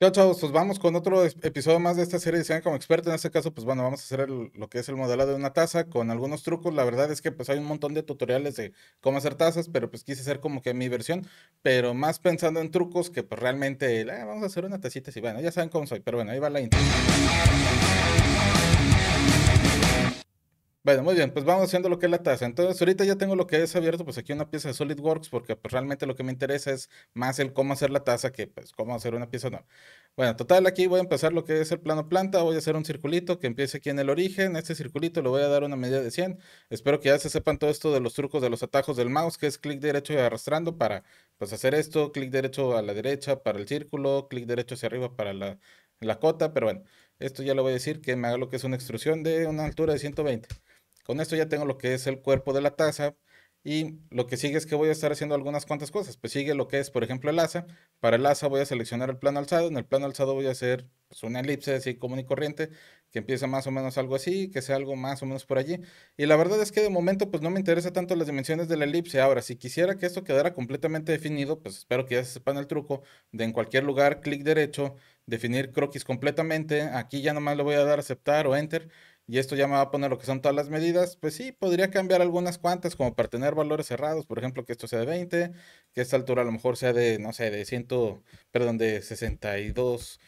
Chao, chavos, pues vamos con otro episodio más de esta serie de Diseño como experto. En este caso, pues bueno, vamos a hacer lo que es el modelado de una taza con algunos trucos. La verdad es que pues hay un montón de tutoriales de cómo hacer tazas, pero pues quise hacer como que mi versión, pero más pensando en trucos que pues realmente, ah, vamos a hacer una tacita, y bueno, ya saben cómo soy, pero bueno, ahí va la intro. Bueno, muy bien, pues vamos haciendo lo que es la taza. Entonces, ahorita ya tengo lo que es abierto, pues aquí una pieza de SolidWorks, porque pues, realmente lo que me interesa es más el cómo hacer la taza que pues cómo hacer una pieza no. Bueno, total, aquí voy a empezar lo que es el plano planta, voy a hacer un circulito que empiece aquí en el origen, este circulito le voy a dar una medida de 100. Espero que ya se sepan todo esto de los trucos de los atajos del mouse, que es clic derecho y arrastrando para pues hacer esto, clic derecho a la derecha para el círculo, clic derecho hacia arriba para la, la cota, pero bueno, esto ya le voy a decir que me haga lo que es una extrusión de una altura de 120. Con esto ya tengo lo que es el cuerpo de la taza y lo que sigue es que voy a estar haciendo algunas cuantas cosas. Pues sigue lo que es, por ejemplo, el asa. Para el asa voy a seleccionar el plano alzado. En el plano alzado voy a hacer pues, una elipse así común y corriente que empiece más o menos algo así, que sea algo más o menos por allí. Y la verdad es que de momento pues no me interesa tanto las dimensiones de la elipse. Ahora, si quisiera que esto quedara completamente definido, pues espero que ya sepan el truco de en cualquier lugar, clic derecho, definir croquis completamente. Aquí ya nomás le voy a dar aceptar o enter y esto ya me va a poner lo que son todas las medidas, pues sí, podría cambiar algunas cuantas como para tener valores cerrados, por ejemplo, que esto sea de 20, que esta altura a lo mejor sea de, no sé, de 100, perdón, de 62.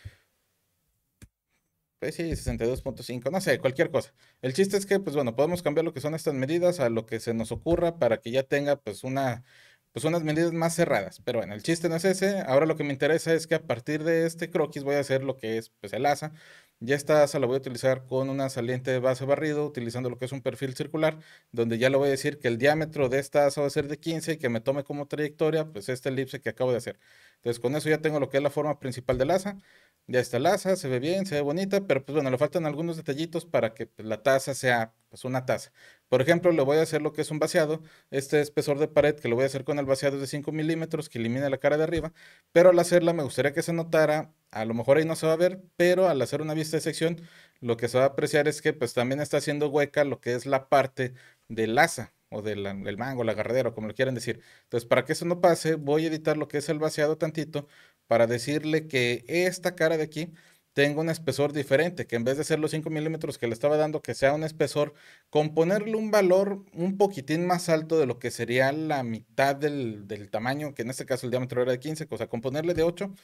Pues sí, 62.5, no sé, cualquier cosa. El chiste es que, pues bueno, podemos cambiar lo que son estas medidas a lo que se nos ocurra para que ya tenga pues una pues unas medidas más cerradas. Pero bueno, el chiste no es ese. Ahora lo que me interesa es que a partir de este croquis voy a hacer lo que es pues el asa, ya esta asa la voy a utilizar con una saliente de base barrido, utilizando lo que es un perfil circular, donde ya le voy a decir que el diámetro de esta asa va a ser de 15 y que me tome como trayectoria, pues este elipse que acabo de hacer. Entonces con eso ya tengo lo que es la forma principal de del asa. Ya está la asa, se ve bien, se ve bonita, pero pues bueno, le faltan algunos detallitos para que pues, la taza sea pues una taza. Por ejemplo, le voy a hacer lo que es un vaciado. Este espesor de pared que lo voy a hacer con el vaciado de 5 milímetros, que elimina la cara de arriba. Pero al hacerla me gustaría que se notara, a lo mejor ahí no se va a ver, pero al hacer una vista de sección, lo que se va a apreciar es que pues también está haciendo hueca lo que es la parte del asa, o del, mango, la o como lo quieran decir. Entonces, para que eso no pase, voy a editar lo que es el vaciado tantito para decirle que esta cara de aquí tenga un espesor diferente, que en vez de ser los 5 milímetros que le estaba dando, que sea un espesor, con ponerle un valor un poquitín más alto de lo que sería la mitad del, tamaño, que en este caso el diámetro era de 15, o sea, con ponerle de 8,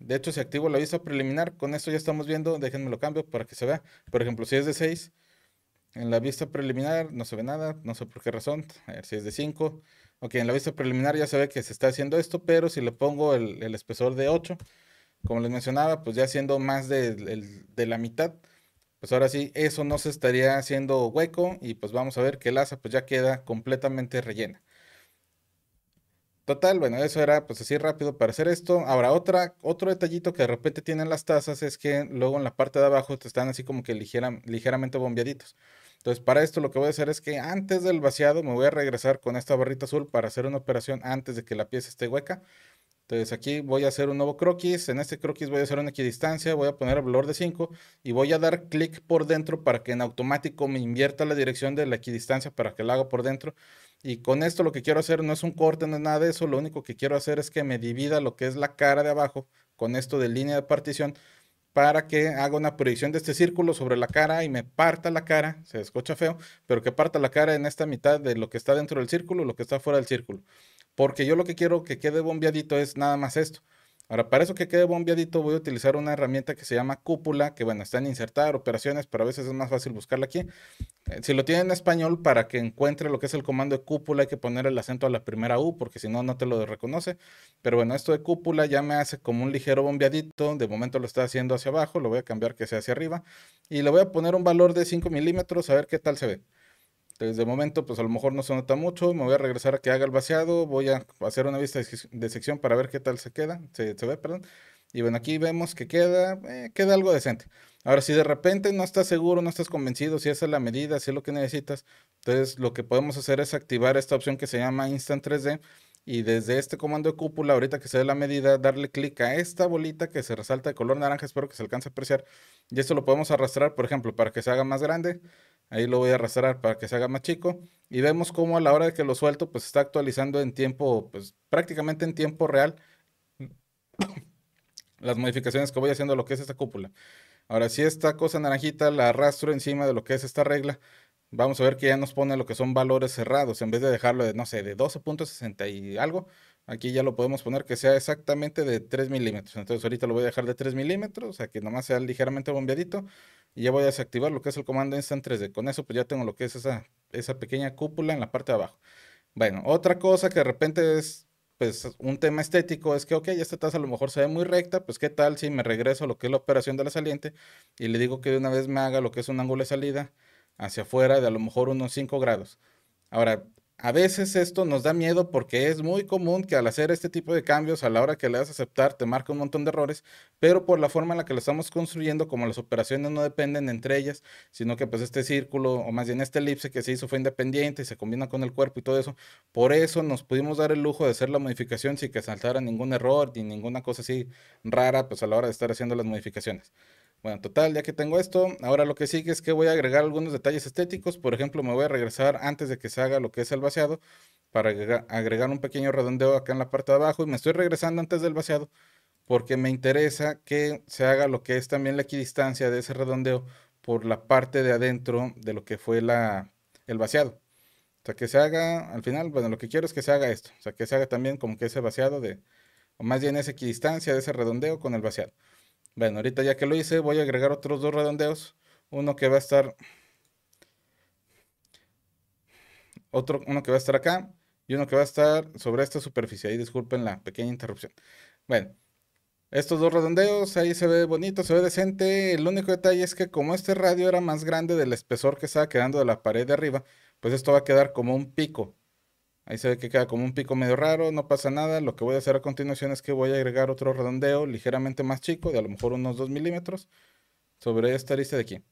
de hecho, si activo la vista preliminar, con esto ya estamos viendo, déjenme lo cambio para que se vea. Por ejemplo, si es de 6, en la vista preliminar no se ve nada, no sé por qué razón, a ver si es de 5. Ok, en la vista preliminar ya se ve que se está haciendo esto, pero si le pongo el, espesor de 8, como les mencionaba, pues ya siendo más de, la mitad, pues ahora sí, eso no se estaría haciendo hueco y pues vamos a ver que el asa pues ya queda completamente rellena. Total, bueno, eso era pues así rápido para hacer esto. Ahora, otra, otro detallito que de repente tienen las tazas es que luego en la parte de abajo te están así como que ligeramente bombeaditos. Entonces, para esto lo que voy a hacer es que antes del vaciado me voy a regresar con esta barrita azul para hacer una operación antes de que la pieza esté hueca. Entonces aquí voy a hacer un nuevo croquis, en este croquis voy a hacer una equidistancia, voy a poner el valor de 5 y voy a dar clic por dentro para que en automático me invierta la dirección de la equidistancia para que la haga por dentro. Y con esto lo que quiero hacer no es un corte, no es nada de eso, lo único que quiero hacer es que me divida lo que es la cara de abajo con esto de línea de partición para que haga una proyección de este círculo sobre la cara y me parta la cara, se escucha feo, pero que parta la cara en esta mitad de lo que está dentro del círculo, lo que está fuera del círculo. Porque yo lo que quiero que quede bombeadito es nada más esto. Ahora, para eso que quede bombeadito, voy a utilizar una herramienta que se llama cúpula, que bueno, está en insertar operaciones, pero a veces es más fácil buscarla aquí. Eh, si lo tiene en español, para que encuentre lo que es el comando de cúpula, hay que poner el acento a la primera U, porque si no, no te lo reconoce. Pero bueno, esto de cúpula ya me hace como un ligero bombeadito. De momento lo está haciendo hacia abajo, lo voy a cambiar que sea hacia arriba. Y le voy a poner un valor de 5 milímetros, a ver qué tal se ve. Desde este, el momento, pues a lo mejor no se nota mucho, me voy a regresar a que haga el vaciado, voy a hacer una vista de sección para ver qué tal se queda, se, ve, perdón. Y bueno, aquí vemos que queda, eh, queda algo decente. Ahora, si de repente no estás seguro, no estás convencido, si esa es la medida, si es lo que necesitas, entonces lo que podemos hacer es activar esta opción que se llama Instant 3D y desde este comando de cúpula, ahorita que se dé la medida, darle clic a esta bolita que se resalta de color naranja, espero que se alcance a apreciar. Y esto lo podemos arrastrar, por ejemplo, para que se haga más grande. Ahí lo voy a arrastrar para que se haga más chico. Y vemos cómo a la hora de que lo suelto, pues está actualizando en tiempo, pues prácticamente en tiempo real las modificaciones que voy haciendo a lo que es esta cúpula. Ahora, si esta cosa naranjita la arrastro encima de lo que es esta regla, vamos a ver que ya nos pone lo que son valores cerrados. En vez de dejarlo de, no sé, de 12.60 y algo, Aquí ya lo podemos poner que sea exactamente de 3 milímetros. Entonces ahorita lo voy a dejar de 3 milímetros, o sea que nomás sea ligeramente bombeadito. Y ya voy a desactivar lo que es el comando Instant 3D. Con eso pues ya tengo lo que es esa, esa pequeña cúpula en la parte de abajo. Bueno, otra cosa que de repente es pues un tema estético es que, ok, esta taza a lo mejor se ve muy recta, pues qué tal si me regreso a lo que es la operación de la saliente y le digo que de una vez me haga lo que es un ángulo de salida hacia afuera de a lo mejor unos 5 grados. Ahora, a veces esto nos da miedo porque es muy común que al hacer este tipo de cambios a la hora que le das a aceptar te marca un montón de errores, pero por la forma en la que lo estamos construyendo, como las operaciones no dependen entre ellas, sino que pues este círculo o más bien este elipse que se hizo fue independiente y se combina con el cuerpo y todo eso, por eso nos pudimos dar el lujo de hacer la modificación sin que saltara ningún error ni ninguna cosa así rara pues a la hora de estar haciendo las modificaciones. Bueno, total, ya que tengo esto, ahora lo que sigue es que voy a agregar algunos detalles estéticos. Por ejemplo, me voy a regresar antes de que se haga lo que es el vaciado para agregar un pequeño redondeo acá en la parte de abajo. Y me estoy regresando antes del vaciado porque me interesa que se haga lo que es también la equidistancia de ese redondeo por la parte de adentro de lo que fue el vaciado. O sea, que se haga, al final, bueno, lo que quiero es que se haga esto. O sea, que se haga también como que ese vaciado de, o más bien esa equidistancia de ese redondeo con el vaciado. Bueno, ahorita ya que lo hice, voy a agregar otros dos redondeos. Uno que va a estar... Otro, uno que va a estar acá y uno que va a estar sobre esta superficie. Ahí disculpen la pequeña interrupción. Bueno, estos dos redondeos, ahí se ve bonito, se ve decente. El único detalle es que como este radio era más grande del espesor que estaba quedando de la pared de arriba, pues esto va a quedar como un pico. Ahí se ve que queda como un pico medio raro, no pasa nada. Lo que voy a hacer a continuación es que voy a agregar otro redondeo ligeramente más chico, de a lo mejor unos 2 milímetros, sobre esta lista de aquí.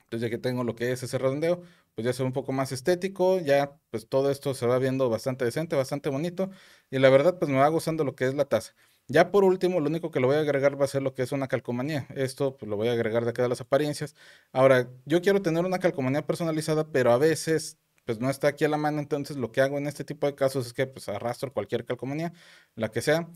Entonces ya que tengo lo que es ese redondeo, pues ya se ve un poco más estético, ya pues todo esto se va viendo bastante decente, bastante bonito. Y la verdad pues me va gustando lo que es la taza. Ya por último, lo único que lo voy a agregar va a ser lo que es una calcomanía. Esto pues, lo voy a agregar de acá las apariencias. Ahora, yo quiero tener una calcomanía personalizada, pero a veces pues no está aquí a la mano, entonces lo que hago en este tipo de casos es que pues arrastro cualquier calcomanía, la que sea.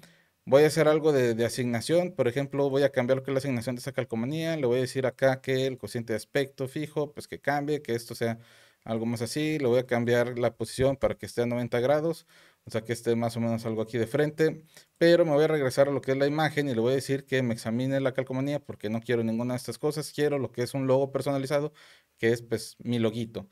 Voy a hacer algo de, asignación, por ejemplo, voy a cambiar lo que es la asignación de esa calcomanía, le voy a decir acá que el cociente de aspecto fijo, pues que cambie, que esto sea algo más así, le voy a cambiar la posición para que esté a 90 grados, o sea que esté más o menos algo aquí de frente, pero me voy a regresar a lo que es la imagen y le voy a decir que me examine la calcomanía porque no quiero ninguna de estas cosas, quiero lo que es un logo personalizado, que es pues mi loguito.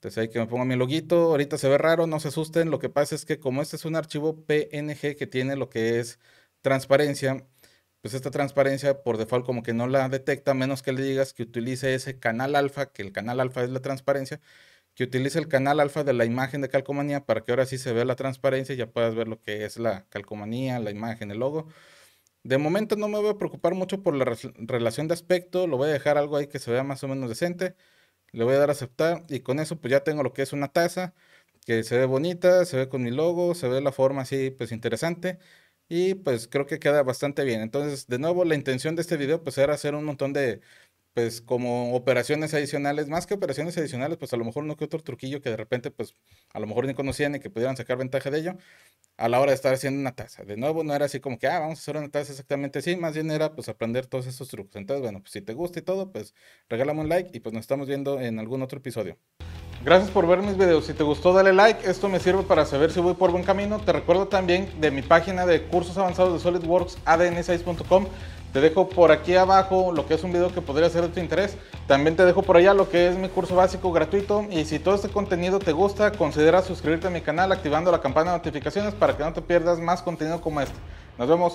Entonces ahí que me ponga mi loguito, ahorita se ve raro, no se asusten, lo que pasa es que como este es un archivo PNG que tiene lo que es transparencia, pues esta transparencia por default como que no la detecta, menos que le digas que utilice ese canal alfa, que el canal alfa es la transparencia, que utilice el canal alfa de la imagen de calcomanía para que ahora sí se vea la transparencia y ya puedas ver lo que es la calcomanía, la imagen, el logo. De momento no me voy a preocupar mucho por la relación de aspecto, lo voy a dejar algo ahí que se vea más o menos decente le voy a dar a aceptar y con eso pues ya tengo lo que es una taza que se ve bonita, se ve con mi logo, se ve la forma así pues interesante y pues creo que queda bastante bien. Entonces, de nuevo, la intención de este video pues era hacer un montón de pues como operaciones adicionales, más que operaciones adicionales, pues a lo mejor no que otro truquillo que de repente, pues a lo mejor ni conocían y que pudieran sacar ventaja de ello a la hora de estar haciendo una tasa. De nuevo, no era así como que, ah, vamos a hacer una tasa exactamente así, más bien era pues aprender todos esos trucos. Entonces, bueno, pues si te gusta y todo, pues regálame un like y pues nos estamos viendo en algún otro episodio. Gracias por ver mis videos. Si te gustó, dale like. Esto me sirve para saber si voy por buen camino. Te recuerdo también de mi página de cursos avanzados de SolidWorks, adn6.com te dejo por aquí abajo lo que es un video que podría ser de tu interés. También te dejo por allá lo que es mi curso básico gratuito. Y si todo este contenido te gusta, considera suscribirte a mi canal activando la campana de notificaciones para que no te pierdas más contenido como este. Nos vemos.